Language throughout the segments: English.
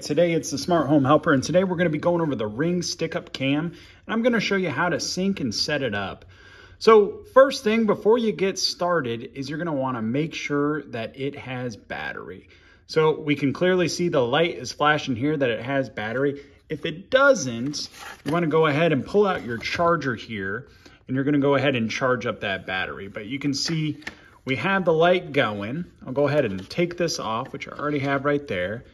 Today it's the Smart Home Helper and today we're going to be going over the Ring Stick-Up Cam and I'm going to show you how to sync and set it up. So first thing before you get started is you're going to want to make sure that it has battery. So we can clearly see the light is flashing here that it has battery. If it doesn't, you want to go ahead and pull out your charger here and you're going to go ahead and charge up that battery. But you can see we have the light going. I'll go ahead and take this off, which I already have right there.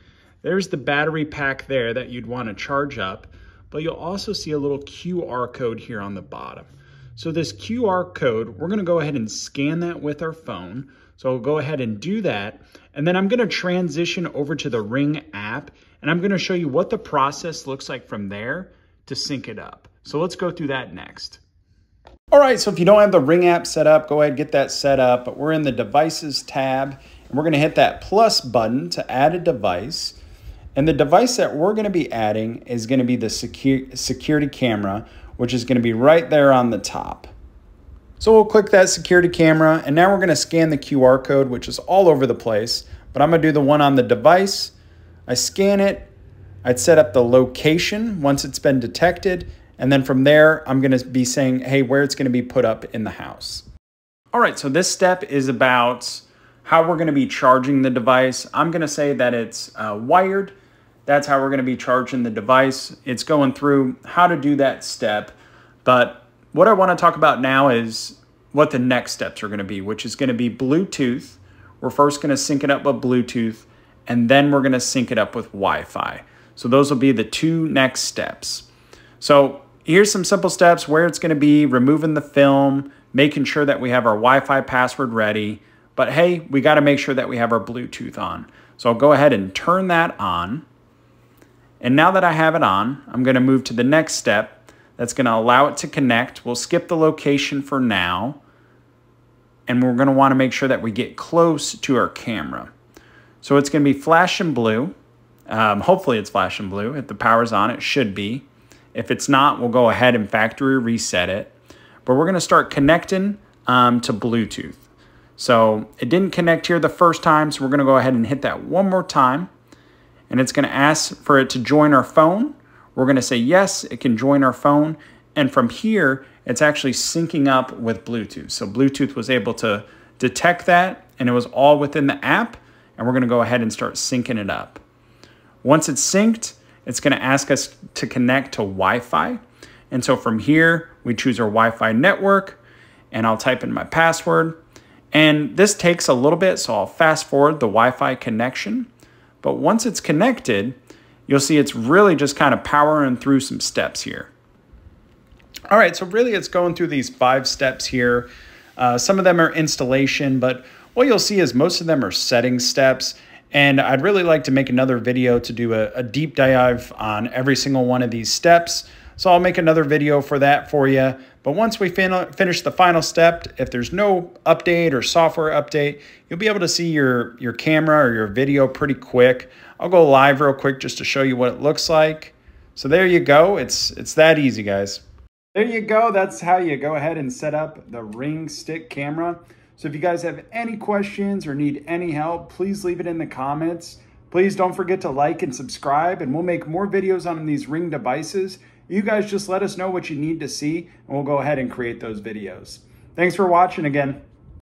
There's the battery pack there that you'd want to charge up, but you'll also see a little QR code here on the bottom. So this QR code, we're gonna go ahead and scan that with our phone. So I'll go ahead and do that. And then I'm gonna transition over to the Ring app and I'm gonna show you what the process looks like from there to sync it up. So let's go through that next. All right, so if you don't have the Ring app set up, go ahead and get that set up. But we're in the Devices tab and we're gonna hit that plus button to add a device. And the device that we're going to be adding is going to be the secu security camera, which is going to be right there on the top. So we'll click that security camera, and now we're going to scan the QR code, which is all over the place. But I'm going to do the one on the device. I scan it. I'd set up the location once it's been detected. And then from there, I'm going to be saying, hey, where it's going to be put up in the house. All right, so this step is about how we're going to be charging the device. I'm going to say that it's uh, wired that's how we're going to be charging the device. It's going through how to do that step. But what I want to talk about now is what the next steps are going to be, which is going to be Bluetooth. We're first going to sync it up with Bluetooth, and then we're going to sync it up with Wi-Fi. So those will be the two next steps. So here's some simple steps where it's going to be removing the film, making sure that we have our Wi-Fi password ready. But hey, we got to make sure that we have our Bluetooth on. So I'll go ahead and turn that on. And now that I have it on, I'm gonna move to the next step that's gonna allow it to connect. We'll skip the location for now. And we're gonna to want to to make sure that we get close to our camera. So it's gonna be flashing blue. Um, hopefully it's flashing blue. If the power's on, it should be. If it's not, we'll go ahead and factory reset it. But we're gonna start connecting um, to Bluetooth. So it didn't connect here the first time, so we're gonna go ahead and hit that one more time and it's going to ask for it to join our phone. We're going to say yes, it can join our phone. And from here, it's actually syncing up with Bluetooth. So Bluetooth was able to detect that and it was all within the app. And we're going to go ahead and start syncing it up. Once it's synced, it's going to ask us to connect to Wi-Fi. And so from here, we choose our Wi-Fi network and I'll type in my password. And this takes a little bit, so I'll fast forward the Wi-Fi connection. But once it's connected, you'll see it's really just kind of powering through some steps here. All right, so really it's going through these five steps here. Uh, some of them are installation, but what you'll see is most of them are setting steps. And I'd really like to make another video to do a, a deep dive on every single one of these steps. So I'll make another video for that for you. But once we fin finish the final step, if there's no update or software update, you'll be able to see your, your camera or your video pretty quick. I'll go live real quick just to show you what it looks like. So there you go. It's, it's that easy, guys. There you go. That's how you go ahead and set up the Ring Stick camera. So if you guys have any questions or need any help, please leave it in the comments. Please don't forget to like and subscribe, and we'll make more videos on these Ring devices. You guys just let us know what you need to see, and we'll go ahead and create those videos. Thanks for watching again.